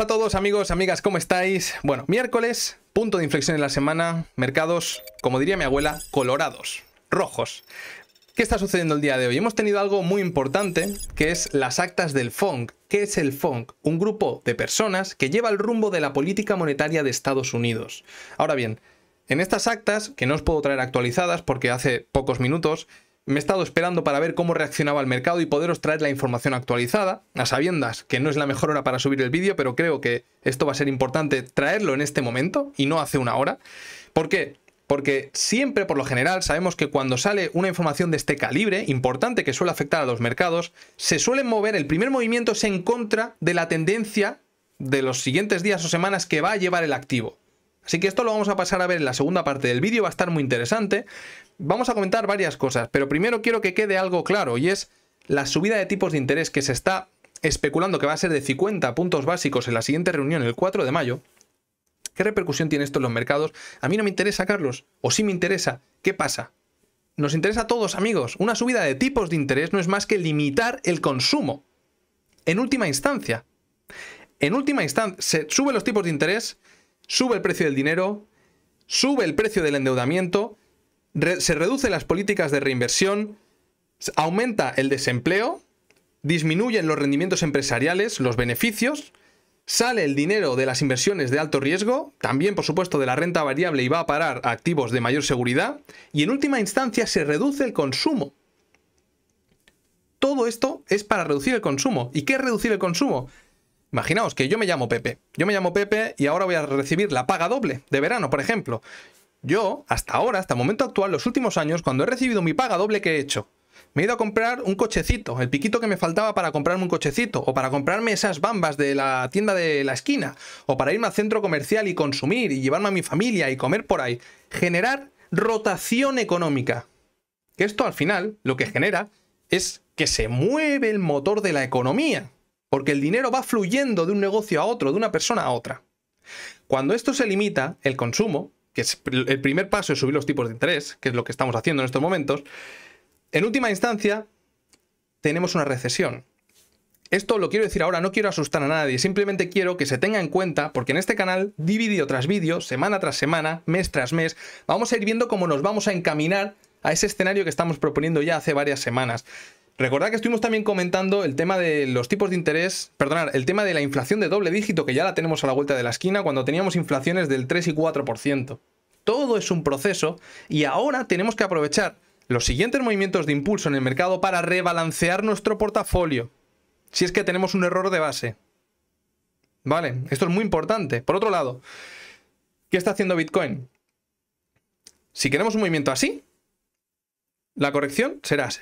a todos amigos, amigas, ¿cómo estáis? Bueno, miércoles, punto de inflexión en la semana, mercados, como diría mi abuela, colorados, rojos. ¿Qué está sucediendo el día de hoy? Hemos tenido algo muy importante, que es las actas del FONC. ¿Qué es el FONC? Un grupo de personas que lleva el rumbo de la política monetaria de Estados Unidos. Ahora bien, en estas actas, que no os puedo traer actualizadas porque hace pocos minutos, me he estado esperando para ver cómo reaccionaba el mercado y poderos traer la información actualizada, a sabiendas que no es la mejor hora para subir el vídeo, pero creo que esto va a ser importante traerlo en este momento y no hace una hora. ¿Por qué? Porque siempre, por lo general, sabemos que cuando sale una información de este calibre, importante que suele afectar a los mercados, se suelen mover, el primer movimiento es en contra de la tendencia de los siguientes días o semanas que va a llevar el activo. Así que esto lo vamos a pasar a ver en la segunda parte del vídeo, va a estar muy interesante. Vamos a comentar varias cosas, pero primero quiero que quede algo claro y es la subida de tipos de interés que se está especulando que va a ser de 50 puntos básicos en la siguiente reunión, el 4 de mayo. ¿Qué repercusión tiene esto en los mercados? A mí no me interesa, Carlos, o sí me interesa. ¿Qué pasa? Nos interesa a todos, amigos. Una subida de tipos de interés no es más que limitar el consumo. En última instancia. En última instancia, se suben los tipos de interés sube el precio del dinero, sube el precio del endeudamiento, se reducen las políticas de reinversión, aumenta el desempleo, disminuyen los rendimientos empresariales, los beneficios, sale el dinero de las inversiones de alto riesgo, también por supuesto de la renta variable y va a parar activos de mayor seguridad, y en última instancia se reduce el consumo. Todo esto es para reducir el consumo. ¿Y qué es reducir el consumo? Imaginaos que yo me llamo Pepe. Yo me llamo Pepe y ahora voy a recibir la paga doble de verano, por ejemplo. Yo, hasta ahora, hasta el momento actual, los últimos años, cuando he recibido mi paga doble que he hecho, me he ido a comprar un cochecito, el piquito que me faltaba para comprarme un cochecito, o para comprarme esas bambas de la tienda de la esquina, o para irme al centro comercial y consumir y llevarme a mi familia y comer por ahí. Generar rotación económica. Que esto al final lo que genera es que se mueve el motor de la economía porque el dinero va fluyendo de un negocio a otro, de una persona a otra. Cuando esto se limita, el consumo, que es el primer paso es subir los tipos de interés, que es lo que estamos haciendo en estos momentos, en última instancia tenemos una recesión. Esto lo quiero decir ahora, no quiero asustar a nadie, simplemente quiero que se tenga en cuenta, porque en este canal, vídeo tras vídeo, semana tras semana, mes tras mes, vamos a ir viendo cómo nos vamos a encaminar a ese escenario que estamos proponiendo ya hace varias semanas. Recordad que estuvimos también comentando el tema de los tipos de interés, perdonad, el tema de la inflación de doble dígito que ya la tenemos a la vuelta de la esquina cuando teníamos inflaciones del 3 y 4%. Todo es un proceso y ahora tenemos que aprovechar los siguientes movimientos de impulso en el mercado para rebalancear nuestro portafolio. Si es que tenemos un error de base. Vale, esto es muy importante. Por otro lado, ¿qué está haciendo Bitcoin? Si queremos un movimiento así, la corrección será así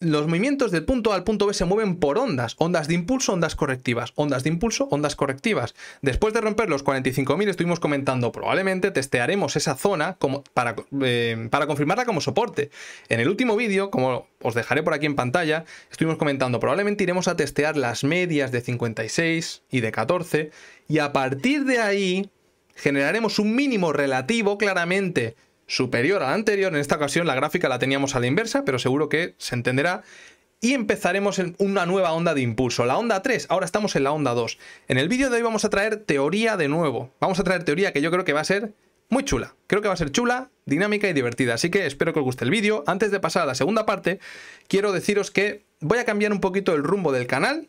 los movimientos del punto A al punto B se mueven por ondas, ondas de impulso, ondas correctivas, ondas de impulso, ondas correctivas. Después de romper los 45.000 estuvimos comentando, probablemente testearemos esa zona como, para, eh, para confirmarla como soporte. En el último vídeo, como os dejaré por aquí en pantalla, estuvimos comentando, probablemente iremos a testear las medias de 56 y de 14 y a partir de ahí generaremos un mínimo relativo claramente superior a la anterior. En esta ocasión la gráfica la teníamos a la inversa, pero seguro que se entenderá. Y empezaremos en una nueva onda de impulso, la onda 3, ahora estamos en la onda 2. En el vídeo de hoy vamos a traer teoría de nuevo. Vamos a traer teoría que yo creo que va a ser muy chula. Creo que va a ser chula, dinámica y divertida, así que espero que os guste el vídeo. Antes de pasar a la segunda parte, quiero deciros que voy a cambiar un poquito el rumbo del canal.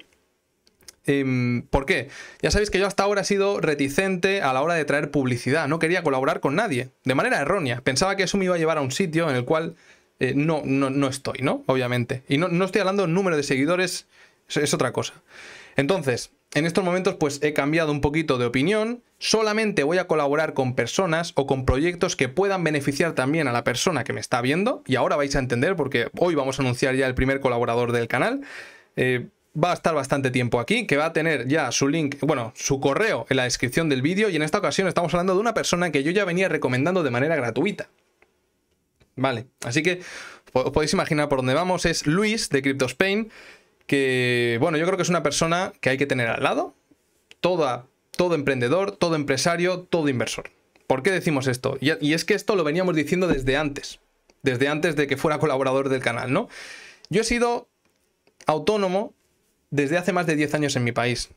Em, ¿Por qué? Ya sabéis que yo hasta ahora he sido reticente a la hora de traer publicidad, no quería colaborar con nadie, de manera errónea. Pensaba que eso me iba a llevar a un sitio en el cual eh, no, no, estoy, ¿no? Obviamente. Y no, estoy hablando de número de seguidores, es, otra cosa. Entonces, en estos momentos pues he cambiado un poquito de opinión, solamente voy a colaborar con personas o con proyectos que puedan beneficiar también a la persona que me está viendo, y ahora vais a entender porque hoy vamos a anunciar ya el primer colaborador del canal. Eh, va a estar bastante tiempo aquí, que va a tener ya su link, bueno, su correo en la descripción del vídeo y en esta ocasión estamos hablando de una persona que yo ya venía recomendando de manera gratuita. Vale, así que os podéis imaginar por dónde vamos, es Luis de CryptoSpain, que bueno, yo creo que es una persona que hay que tener al lado, toda, todo emprendedor, todo empresario, todo inversor. ¿Por qué decimos esto? y es que esto lo veníamos diciendo desde antes, desde antes de que fuera colaborador del canal, ¿no? Yo he sido autónomo desde hace más de 10 años en mi país.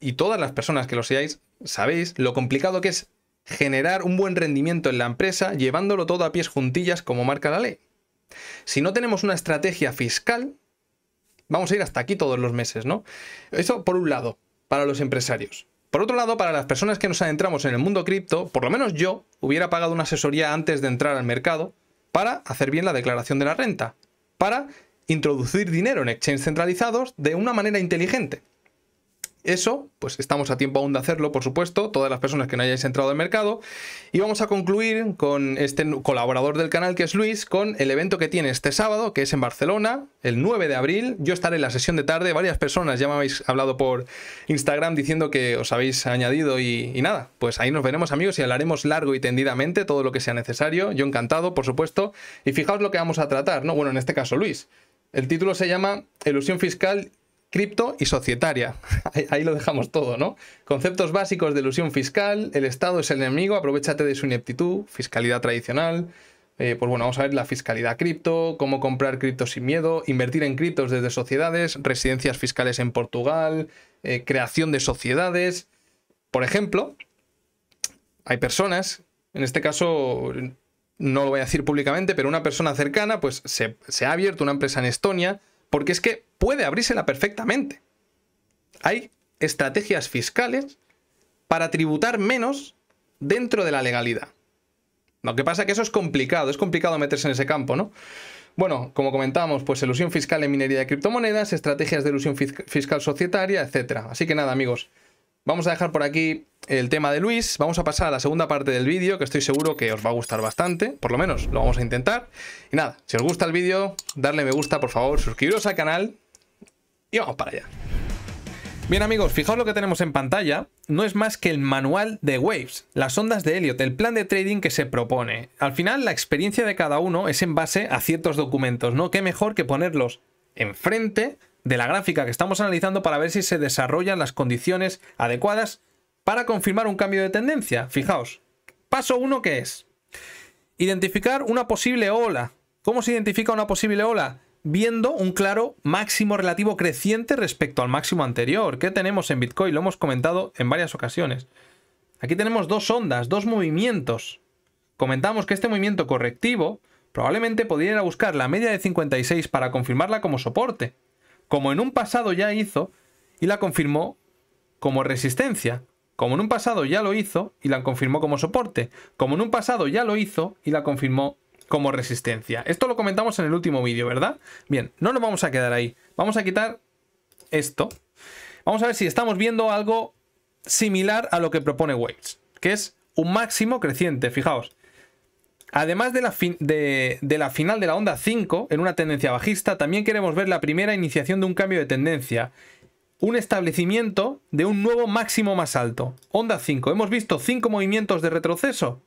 Y todas las personas que lo seáis, sabéis lo complicado que es generar un buen rendimiento en la empresa llevándolo todo a pies juntillas como marca la ley. Si no tenemos una estrategia fiscal, vamos a ir hasta aquí todos los meses, ¿no? Eso por un lado, para los empresarios. Por otro lado, para las personas que nos adentramos en el mundo cripto, por lo menos yo hubiera pagado una asesoría antes de entrar al mercado para hacer bien la declaración de la renta, para introducir dinero en exchanges centralizados de una manera inteligente. Eso, pues estamos a tiempo aún de hacerlo, por supuesto, todas las personas que no hayáis entrado al mercado. Y vamos a concluir con este colaborador del canal, que es Luis, con el evento que tiene este sábado, que es en Barcelona, el 9 de abril. Yo estaré en la sesión de tarde, varias personas ya me habéis hablado por Instagram diciendo que os habéis añadido y, y nada, pues ahí nos veremos amigos y hablaremos largo y tendidamente todo lo que sea necesario. Yo encantado, por supuesto. Y fijaos lo que vamos a tratar, ¿no? Bueno, en este caso Luis. El título se llama Elusión fiscal, cripto y societaria. Ahí lo dejamos todo, ¿no? Conceptos básicos de ilusión fiscal, el Estado es el enemigo, aprovechate de su ineptitud, fiscalidad tradicional. Eh, pues bueno, vamos a ver la fiscalidad cripto, cómo comprar cripto sin miedo, invertir en criptos desde sociedades, residencias fiscales en Portugal, eh, creación de sociedades. Por ejemplo, hay personas, en este caso no lo voy a decir públicamente, pero una persona cercana, pues se, ha abierto una empresa en Estonia, porque es que puede abrírsela perfectamente. Hay estrategias fiscales para tributar menos dentro de la legalidad. Lo que pasa es que eso es complicado, es complicado meterse en ese campo, ¿no? Bueno, como comentábamos, pues elusión fiscal en minería de criptomonedas, estrategias de elusión fiscal societaria, etc. Así que nada, amigos, vamos a dejar por aquí el tema de Luis. Vamos a pasar a la segunda parte del vídeo, que estoy seguro que os va a gustar bastante. Por lo menos lo vamos a intentar. Y nada, si os gusta el vídeo, darle me gusta, por favor, suscribiros al canal. Y vamos para allá. Bien amigos, fijaos lo que tenemos en pantalla, no es más que el manual de Waves, las ondas de Elliot, el plan de trading que se propone. Al final la experiencia de cada uno es en base a ciertos documentos, ¿no? Qué mejor que ponerlos enfrente de la gráfica que estamos analizando para ver si se desarrollan las condiciones adecuadas para confirmar un cambio de tendencia. Fijaos, paso 1 que es identificar una posible ola. ¿Cómo se identifica una posible ola? Viendo un claro máximo relativo creciente respecto al máximo anterior. ¿Qué tenemos en Bitcoin? Lo hemos comentado en varias ocasiones. Aquí tenemos dos ondas, dos movimientos. Comentamos que este movimiento correctivo probablemente podría ir a buscar la media de 56 para confirmarla como soporte como en un pasado ya hizo, y la confirmó como resistencia, como en un pasado ya lo hizo y la confirmó como soporte, como en un pasado ya lo hizo y la confirmó como resistencia. Esto lo comentamos en el último vídeo, ¿verdad? Bien, no nos vamos a quedar ahí. Vamos a quitar esto. Vamos a ver si estamos viendo algo similar a lo que propone Waves, que es un máximo creciente, fijaos. Además de la, final de la onda 5, en una tendencia bajista, también queremos ver la primera iniciación de un cambio de tendencia. Un establecimiento de un nuevo máximo más alto. Onda 5. Hemos visto 5 movimientos de retroceso.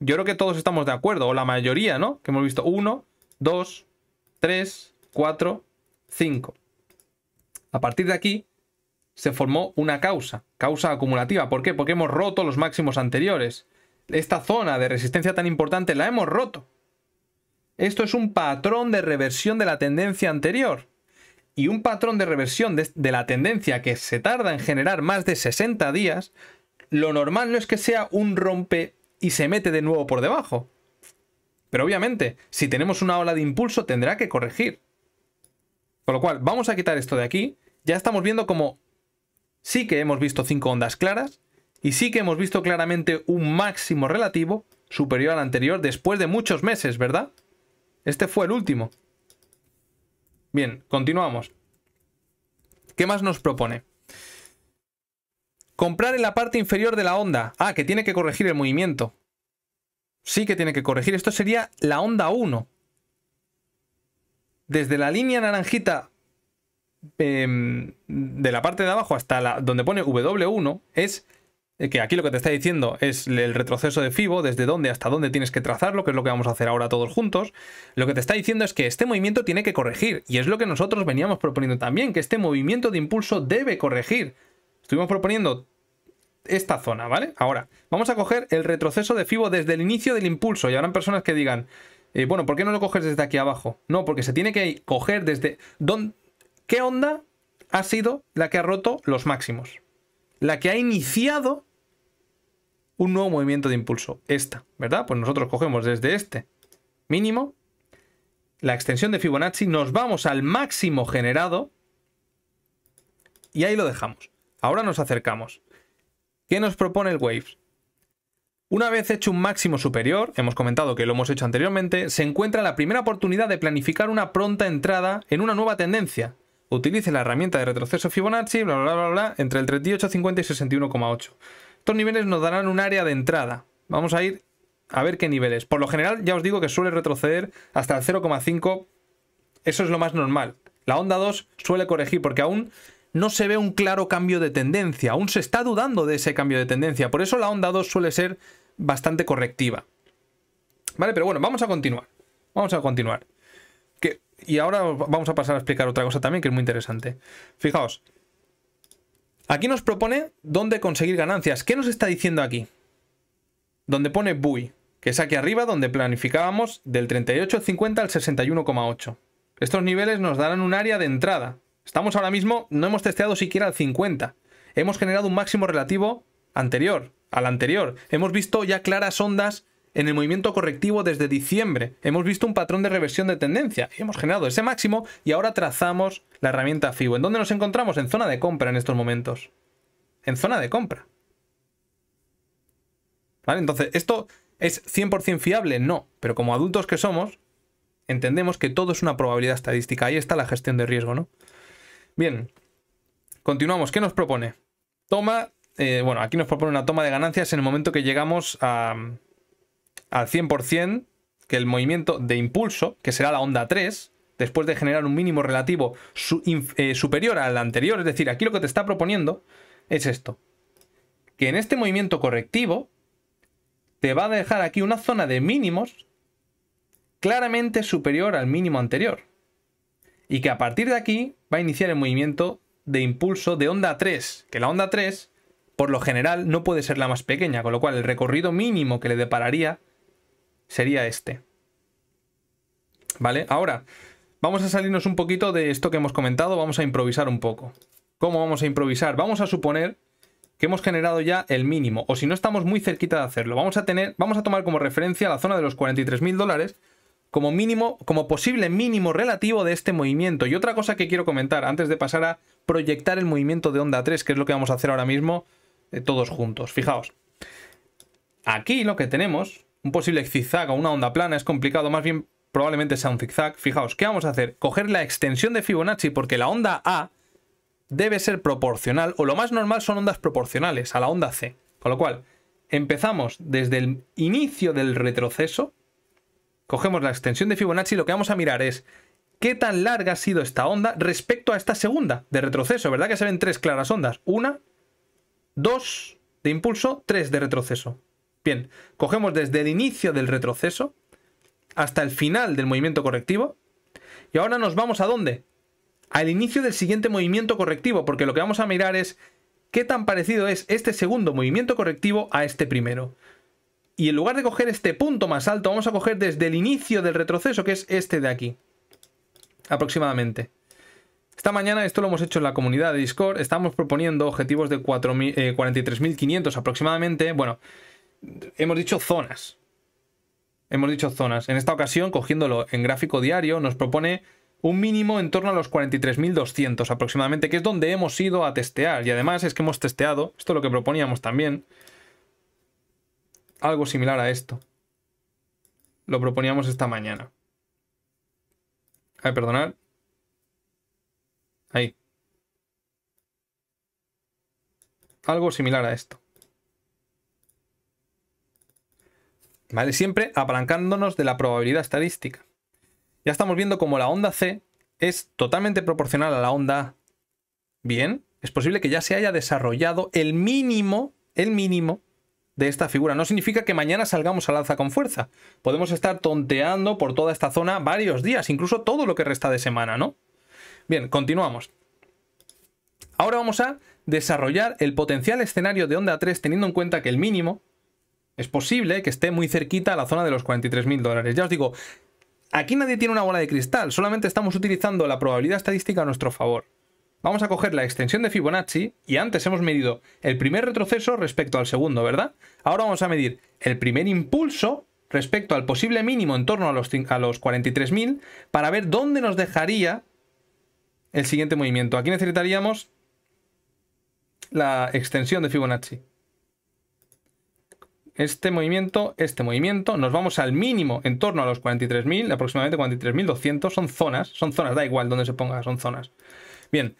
Yo creo que todos estamos de acuerdo, o la mayoría, ¿no? Que hemos visto 1, 2, 3, 4, 5. A partir de aquí se formó una causa, causa acumulativa. ¿Por qué? Porque hemos roto los máximos anteriores esta zona de resistencia tan importante la hemos roto. Esto es un patrón de reversión de la tendencia anterior. Y un patrón de reversión de, la tendencia que se tarda en generar más de 60 días, lo normal no es que sea un rompe y se mete de nuevo por debajo. Pero obviamente, si tenemos una ola de impulso, tendrá que corregir. Con lo cual, vamos a quitar esto de aquí. Ya estamos viendo como sí que hemos visto cinco ondas claras, y sí que hemos visto claramente un máximo relativo superior al anterior después de muchos meses, ¿verdad? Este fue el último. Bien, continuamos. ¿Qué más nos propone? Comprar en la parte inferior de la onda. Ah, que tiene que corregir el movimiento. Sí que tiene que corregir. Esto sería la onda 1. Desde la línea naranjita em, de la parte de abajo hasta la, donde pone W1 es eh, que aquí lo que te está diciendo es el retroceso de FIBO, desde dónde hasta dónde tienes que trazarlo, que es lo que vamos a hacer ahora todos juntos, lo que te está diciendo es que este movimiento tiene que corregir, y es lo que nosotros veníamos proponiendo también, que este movimiento de impulso debe corregir. Estuvimos proponiendo esta zona, ¿vale? Ahora, vamos a coger el retroceso de FIBO desde el inicio del impulso, y habrán personas que digan, eh, bueno, ¿por qué no lo coges desde aquí abajo? No, porque se tiene que coger desde... ¿Qué onda ha sido la que ha roto los máximos? la que ha iniciado un nuevo movimiento de impulso. Esta, ¿verdad? Pues nosotros cogemos desde este mínimo, la extensión de Fibonacci, nos vamos al máximo generado y ahí lo dejamos. Ahora nos acercamos. ¿Qué nos propone el Waves? Una vez hecho un máximo superior, hemos comentado que lo hemos hecho anteriormente, se encuentra la primera oportunidad de planificar una pronta entrada en una nueva tendencia, utilice la herramienta de retroceso Fibonacci, bla, bla, bla, bla, entre el 38,50 y 61,8. Estos niveles nos darán un área de entrada. Vamos a ir a ver qué niveles. Por lo general, ya os digo que suele retroceder hasta el 0,5. Eso es lo más normal. La onda 2 suele corregir porque aún no se ve un claro cambio de tendencia. Aún se está dudando de ese cambio de tendencia. Por eso la onda 2 suele ser bastante correctiva. Vale, pero bueno, vamos a continuar. Vamos a continuar. Y ahora vamos a pasar a explicar otra cosa también que es muy interesante. Fijaos, aquí nos propone dónde conseguir ganancias. ¿Qué nos está diciendo aquí? Donde pone BUI, que es aquí arriba donde planificábamos del 38,50 al 61,8. Estos niveles nos darán un área de entrada. Estamos ahora mismo, no hemos testeado siquiera al 50. Hemos generado un máximo relativo anterior, al anterior. Hemos visto ya claras ondas en el movimiento correctivo desde diciembre. Hemos visto un patrón de reversión de tendencia hemos generado ese máximo y ahora trazamos la herramienta FIBO. ¿En dónde nos encontramos? En zona de compra en estos momentos. En zona de compra. ¿Vale? Entonces, ¿esto es 100% fiable? No, pero como adultos que somos, entendemos que todo es una probabilidad estadística. Ahí está la gestión de riesgo, ¿no? Bien, continuamos. ¿Qué nos propone? Toma, eh, bueno, aquí nos propone una toma de ganancias en el momento que llegamos a, al 100% que el movimiento de impulso, que será la onda 3, después de generar un mínimo relativo eh, superior al anterior, es decir, aquí lo que te está proponiendo es esto, que en este movimiento correctivo te va a dejar aquí una zona de mínimos claramente superior al mínimo anterior y que a partir de aquí va a iniciar el movimiento de impulso de onda 3, que la onda 3 por lo general no puede ser la más pequeña, con lo cual el recorrido mínimo que le depararía sería este. ¿Vale? Ahora, vamos a salirnos un poquito de esto que hemos comentado, vamos a improvisar un poco. ¿Cómo vamos a improvisar? Vamos a suponer que hemos generado ya el mínimo, o si no estamos muy cerquita de hacerlo. Vamos a, tener, vamos a tomar como referencia la zona de los 43.000 dólares como mínimo, como posible mínimo relativo de este movimiento. Y otra cosa que quiero comentar antes de pasar a proyectar el movimiento de onda 3, que es lo que vamos a hacer ahora mismo eh, todos juntos. Fijaos, aquí lo que tenemos un posible zigzag o una onda plana es complicado, más bien probablemente sea un zigzag. Fijaos, ¿qué vamos a hacer? Coger la extensión de Fibonacci porque la onda A debe ser proporcional, o lo más normal son ondas proporcionales a la onda C. Con lo cual, empezamos desde el inicio del retroceso, cogemos la extensión de Fibonacci y lo que vamos a mirar es qué tan larga ha sido esta onda respecto a esta segunda de retroceso, ¿verdad? Que se ven tres claras ondas. Una, dos de impulso, tres de retroceso. Bien, cogemos desde el inicio del retroceso hasta el final del movimiento correctivo. Y ahora nos vamos a dónde? Al inicio del siguiente movimiento correctivo, porque lo que vamos a mirar es qué tan parecido es este segundo movimiento correctivo a este primero. Y en lugar de coger este punto más alto, vamos a coger desde el inicio del retroceso, que es este de aquí. Aproximadamente. Esta mañana, esto lo hemos hecho en la comunidad de Discord, estamos proponiendo objetivos de 43.500 eh, aproximadamente. Bueno, hemos dicho zonas. Hemos dicho zonas. En esta ocasión, cogiéndolo en gráfico diario, nos propone un mínimo en torno a los 43.200 aproximadamente, que es donde hemos ido a testear. Y además es que hemos testeado, esto es lo que proponíamos también, algo similar a esto. Lo proponíamos esta mañana. Ay, perdonad. Ahí. Algo similar a esto. ¿Vale? Siempre abrancándonos de la probabilidad estadística. Ya estamos viendo como la onda C es totalmente proporcional a la onda A. Bien, es posible que ya se haya desarrollado el mínimo, el mínimo de esta figura. No significa que mañana salgamos al alza con fuerza. Podemos estar tonteando por toda esta zona varios días, incluso todo lo que resta de semana, ¿no? Bien, continuamos. Ahora vamos a desarrollar el potencial escenario de onda 3 teniendo en cuenta que el mínimo es posible que esté muy cerquita a la zona de los 43.000 dólares. Ya os digo, aquí nadie tiene una bola de cristal, solamente estamos utilizando la probabilidad estadística a nuestro favor. Vamos a coger la extensión de Fibonacci y antes hemos medido el primer retroceso respecto al segundo, ¿verdad? Ahora vamos a medir el primer impulso respecto al posible mínimo en torno a los, a los 43.000 para ver dónde nos dejaría el siguiente movimiento. Aquí necesitaríamos la extensión de Fibonacci este movimiento, este movimiento, nos vamos al mínimo en torno a los 43.000, aproximadamente 43.200, son zonas, son zonas, da igual donde se ponga, son zonas. Bien,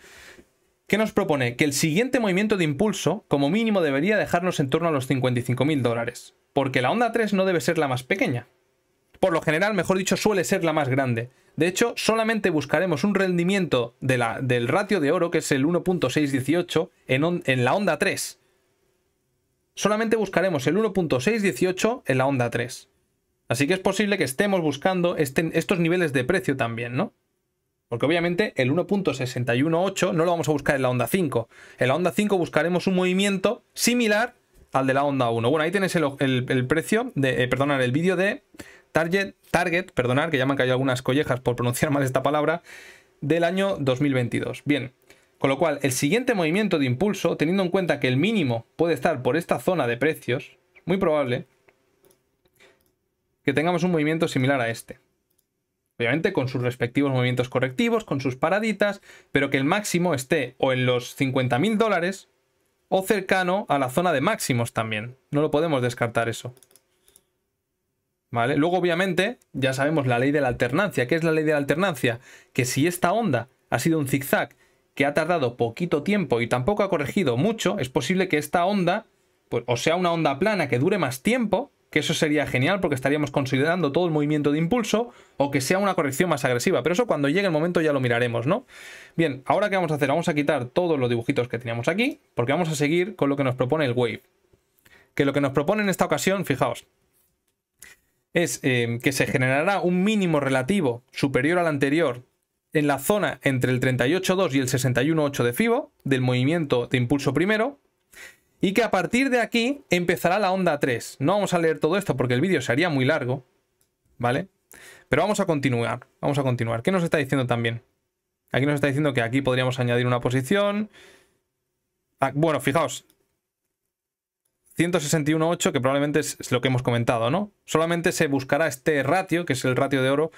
¿qué nos propone? Que el siguiente movimiento de impulso, como mínimo, debería dejarnos en torno a los 55.000 dólares, porque la onda 3 no debe ser la más pequeña. Por lo general, mejor dicho, suele ser la más grande. De hecho, solamente buscaremos un rendimiento de la, del ratio de oro, que es el 1.618, en la onda 3 solamente buscaremos el 1.618 en la onda 3. Así que es posible que estemos buscando este, estos niveles de precio también, ¿no? Porque obviamente el 1.618 no lo vamos a buscar en la onda 5. En la onda 5 buscaremos un movimiento similar al de la onda 1. Bueno, ahí tenéis el, precio de, eh, perdonad, el vídeo de Target, Target, perdonad, que ya me han caído algunas collejas por pronunciar mal esta palabra, del año 2022. Bien, con lo cual, el siguiente movimiento de impulso, teniendo en cuenta que el mínimo puede estar por esta zona de precios, muy probable que tengamos un movimiento similar a este. Obviamente con sus respectivos movimientos correctivos, con sus paraditas, pero que el máximo esté o en los 50.000 dólares o cercano a la zona de máximos también. No lo podemos descartar eso. ¿Vale? Luego, obviamente, ya sabemos la ley de la alternancia. ¿Qué es la ley de la alternancia? Que si esta onda ha sido un zigzag que ha tardado poquito tiempo y tampoco ha corregido mucho, es posible que esta onda, pues, o sea una onda plana que dure más tiempo, que eso sería genial porque estaríamos considerando todo el movimiento de impulso, o que sea una corrección más agresiva. Pero eso cuando llegue el momento ya lo miraremos, ¿no? Bien, ahora ¿qué vamos a hacer? Vamos a quitar todos los dibujitos que teníamos aquí, porque vamos a seguir con lo que nos propone el Wave. Que lo que nos propone en esta ocasión, fijaos, es eh, que se generará un mínimo relativo superior al anterior en la zona entre el 38.2 y el 61.8 de FIBO, del movimiento de impulso primero, y que a partir de aquí empezará la onda 3. No vamos a leer todo esto porque el vídeo sería muy largo, ¿vale? Pero vamos a continuar, vamos a continuar. ¿Qué nos está diciendo también? Aquí nos está diciendo que aquí podríamos añadir una posición. Ah, bueno, fijaos. 161.8, que probablemente es lo que hemos comentado, ¿no? Solamente se buscará este ratio, que es el ratio de oro,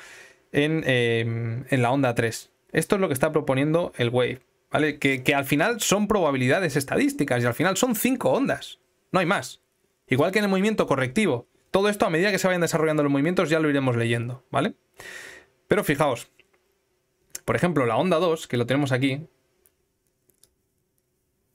Em, en, la onda 3. Esto es lo que está proponiendo el Wave, ¿vale? Que, al final son probabilidades estadísticas y al final son cinco ondas, no hay más. Igual que en el movimiento correctivo. Todo esto a medida que se vayan desarrollando los movimientos ya lo iremos leyendo, ¿vale? Pero fijaos, por ejemplo, la onda 2, que lo tenemos aquí.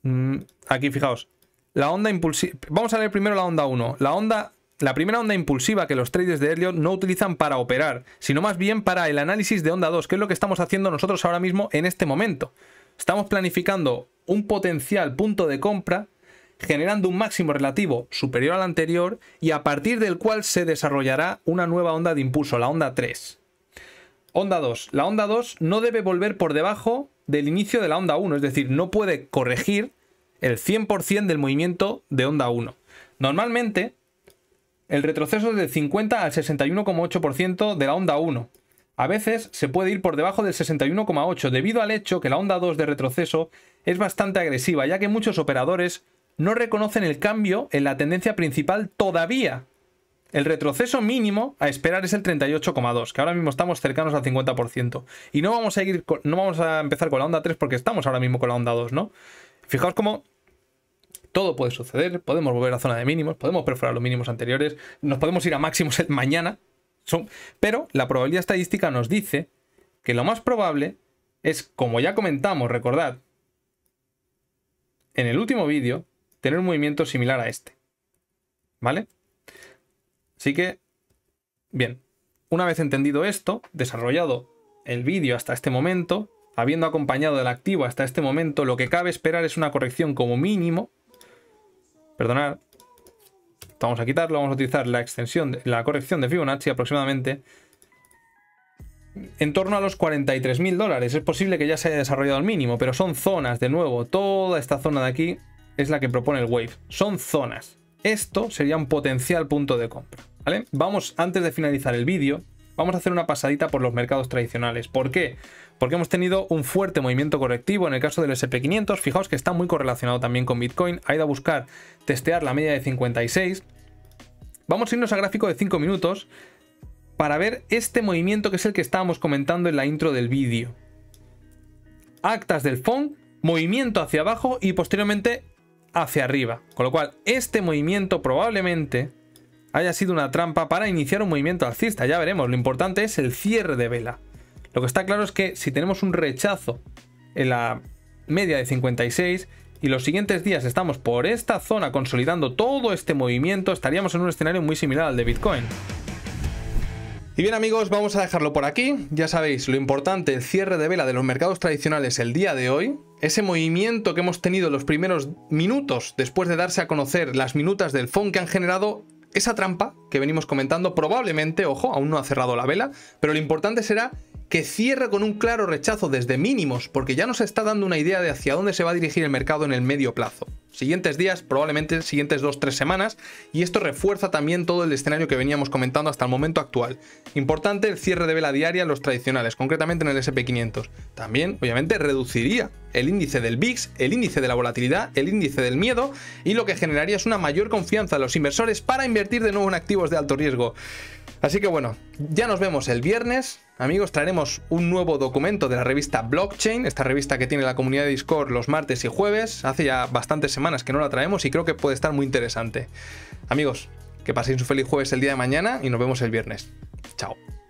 Mm, aquí, fijaos. La onda impulsiva... Vamos a leer primero la onda 1. La onda la primera onda impulsiva que los traders de Elliot no utilizan para operar, sino más bien para el análisis de onda 2, que es lo que estamos haciendo nosotros ahora mismo en este momento. Estamos planificando un potencial punto de compra generando un máximo relativo superior al anterior y a partir del cual se desarrollará una nueva onda de impulso, la onda 3. Onda 2. La onda 2 no debe volver por debajo del inicio de la onda 1, es decir, no puede corregir el 100% del movimiento de onda 1. Normalmente, el retroceso del 50 al 61,8% de la onda 1. A veces se puede ir por debajo del 61,8 debido al hecho que la onda 2 de retroceso es bastante agresiva, ya que muchos operadores no reconocen el cambio en la tendencia principal todavía. El retroceso mínimo a esperar es el 38,2, que ahora mismo estamos cercanos al 50%. Y no vamos a ir, no vamos a empezar con la onda 3 porque estamos ahora mismo con la onda 2, ¿no? Fijaos cómo todo puede suceder, podemos volver a zona de mínimos, podemos perforar los mínimos anteriores, nos podemos ir a máximos mañana, pero la probabilidad estadística nos dice que lo más probable es, como ya comentamos, recordad, en el último vídeo, tener un movimiento similar a este. ¿Vale? Así que, bien, una vez entendido esto, desarrollado el vídeo hasta este momento, habiendo acompañado del activo hasta este momento, lo que cabe esperar es una corrección como mínimo Perdonad. Vamos a quitarlo, vamos a utilizar la extensión, la corrección de Fibonacci aproximadamente en torno a los 43.000 dólares. Es posible que ya se haya desarrollado al mínimo, pero son zonas, de nuevo, toda esta zona de aquí es la que propone el Wave. Son zonas. Esto sería un potencial punto de compra, ¿vale? Vamos, antes de finalizar el vídeo, Vamos a hacer una pasadita por los mercados tradicionales. ¿Por qué? Porque hemos tenido un fuerte movimiento correctivo en el caso del SP500. Fijaos que está muy correlacionado también con Bitcoin. Ha ido a buscar testear la media de 56. Vamos a irnos a gráfico de 5 minutos para ver este movimiento que es el que estábamos comentando en la intro del vídeo. Actas del Fondo, movimiento hacia abajo y posteriormente hacia arriba. Con lo cual, este movimiento probablemente haya sido una trampa para iniciar un movimiento alcista. Ya veremos, lo importante es el cierre de vela. Lo que está claro es que si tenemos un rechazo en la media de 56 y los siguientes días estamos por esta zona consolidando todo este movimiento, estaríamos en un escenario muy similar al de Bitcoin. Y bien amigos, vamos a dejarlo por aquí. Ya sabéis, lo importante, el cierre de vela de los mercados tradicionales el día de hoy, ese movimiento que hemos tenido los primeros minutos después de darse a conocer las minutas del FON que han generado esa trampa que venimos comentando probablemente, ojo, aún no ha cerrado la vela, pero lo importante será que cierre con un claro rechazo desde mínimos, porque ya nos está dando una idea de hacia dónde se va a dirigir el mercado en el medio plazo. Siguientes días, probablemente siguientes 2 tres semanas, y esto refuerza también todo el escenario que veníamos comentando hasta el momento actual. Importante el cierre de vela diaria en los tradicionales, concretamente en el SP500. También, obviamente, reduciría el índice del VIX, el índice de la volatilidad, el índice del miedo y lo que generaría es una mayor confianza a los inversores para invertir de nuevo en activos de alto riesgo. Así que bueno, ya nos vemos el viernes. Amigos, traeremos un nuevo documento de la revista Blockchain, esta revista que tiene la comunidad de Discord los martes y jueves. Hace ya bastantes semanas que no la traemos y creo que puede estar muy interesante. Amigos, que paséis un feliz jueves el día de mañana y nos vemos el viernes. Chao.